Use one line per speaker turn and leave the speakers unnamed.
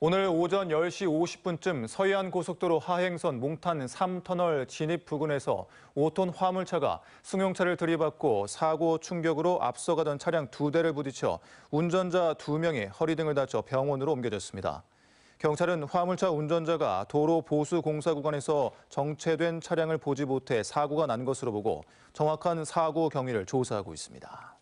오늘 오전 10시 50분쯤 서해안 고속도로 하행선 몽탄 3터널 진입 부근에서 5톤 화물차가 승용차를 들이받고 사고 충격으로 앞서가던 차량 두 대를 부딪혀 운전자 2명이 허리 등을 다쳐 병원으로 옮겨졌습니다. 경찰은 화물차 운전자가 도로 보수 공사 구간에서 정체된 차량을 보지 못해 사고가 난 것으로 보고 정확한 사고 경위를 조사하고 있습니다.